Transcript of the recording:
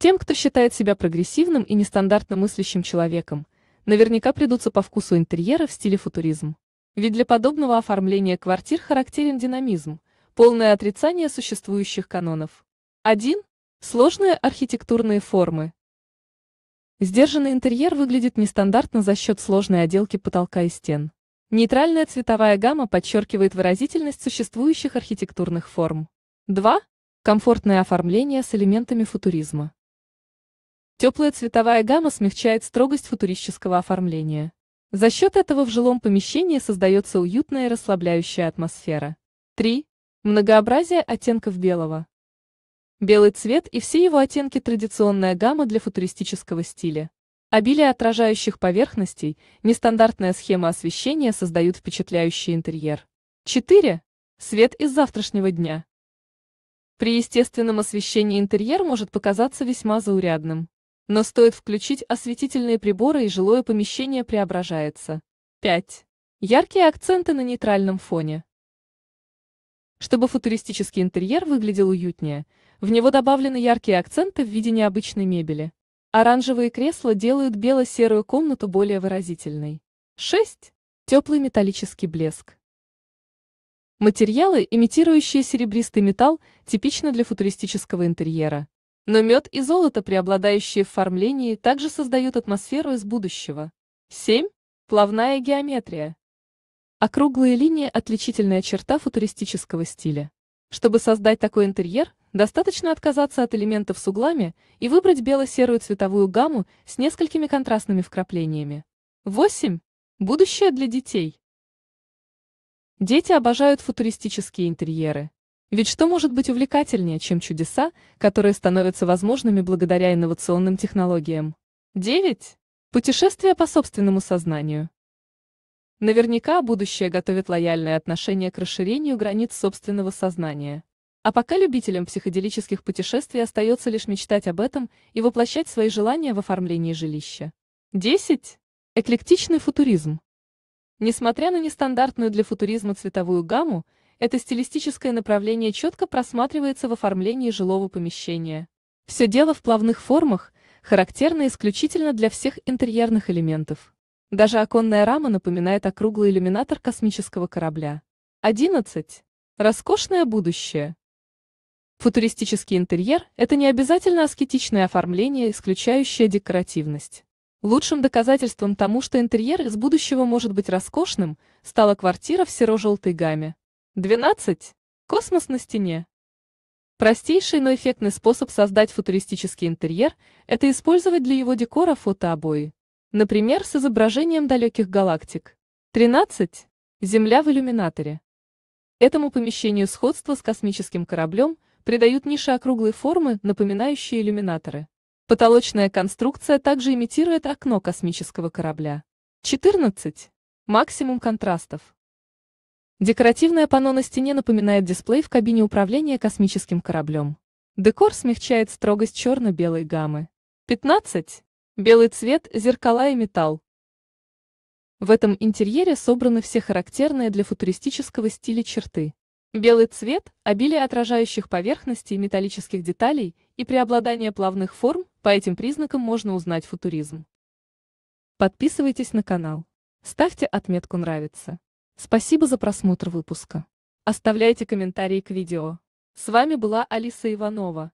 Тем, кто считает себя прогрессивным и нестандартно мыслящим человеком, наверняка придутся по вкусу интерьера в стиле футуризм. Ведь для подобного оформления квартир характерен динамизм, полное отрицание существующих канонов. 1. Сложные архитектурные формы. Сдержанный интерьер выглядит нестандартно за счет сложной отделки потолка и стен. Нейтральная цветовая гамма подчеркивает выразительность существующих архитектурных форм. 2. Комфортное оформление с элементами футуризма. Теплая цветовая гамма смягчает строгость футуристического оформления. За счет этого в жилом помещении создается уютная и расслабляющая атмосфера. 3. Многообразие оттенков белого. Белый цвет и все его оттенки – традиционная гамма для футуристического стиля. Обилие отражающих поверхностей, нестандартная схема освещения создают впечатляющий интерьер. 4. Свет из завтрашнего дня. При естественном освещении интерьер может показаться весьма заурядным. Но стоит включить осветительные приборы и жилое помещение преображается. 5. Яркие акценты на нейтральном фоне. Чтобы футуристический интерьер выглядел уютнее, в него добавлены яркие акценты в виде необычной мебели. Оранжевые кресла делают бело-серую комнату более выразительной. 6. Теплый металлический блеск. Материалы, имитирующие серебристый металл, типично для футуристического интерьера. Но мед и золото, преобладающие в формлении, также создают атмосферу из будущего. 7. Плавная геометрия. Округлые линии – отличительная черта футуристического стиля. Чтобы создать такой интерьер, достаточно отказаться от элементов с углами и выбрать бело-серую цветовую гамму с несколькими контрастными вкраплениями. 8. Будущее для детей. Дети обожают футуристические интерьеры. Ведь что может быть увлекательнее, чем чудеса, которые становятся возможными благодаря инновационным технологиям? 9. Путешествие по собственному сознанию. Наверняка будущее готовит лояльное отношение к расширению границ собственного сознания. А пока любителям психоделических путешествий остается лишь мечтать об этом и воплощать свои желания в оформлении жилища. 10. Эклектичный футуризм. Несмотря на нестандартную для футуризма цветовую гамму, это стилистическое направление четко просматривается в оформлении жилого помещения. Все дело в плавных формах, характерно исключительно для всех интерьерных элементов. Даже оконная рама напоминает округлый иллюминатор космического корабля. 11. Роскошное будущее. Футуристический интерьер – это не обязательно аскетичное оформление, исключающее декоративность. Лучшим доказательством тому, что интерьер из будущего может быть роскошным, стала квартира в серо-желтой гамме. 12. Космос на стене. Простейший, но эффектный способ создать футуристический интерьер – это использовать для его декора фотообои. Например, с изображением далеких галактик. 13. Земля в иллюминаторе. Этому помещению сходство с космическим кораблем придают ниши округлой формы, напоминающие иллюминаторы. Потолочная конструкция также имитирует окно космического корабля. 14. Максимум контрастов. Декоративное панно на стене напоминает дисплей в кабине управления космическим кораблем. Декор смягчает строгость черно-белой гаммы. 15. Белый цвет, зеркала и металл. В этом интерьере собраны все характерные для футуристического стиля черты. Белый цвет, обилие отражающих поверхностей и металлических деталей и преобладание плавных форм, по этим признакам можно узнать футуризм. Подписывайтесь на канал. Ставьте отметку «Нравится». Спасибо за просмотр выпуска. Оставляйте комментарии к видео. С вами была Алиса Иванова.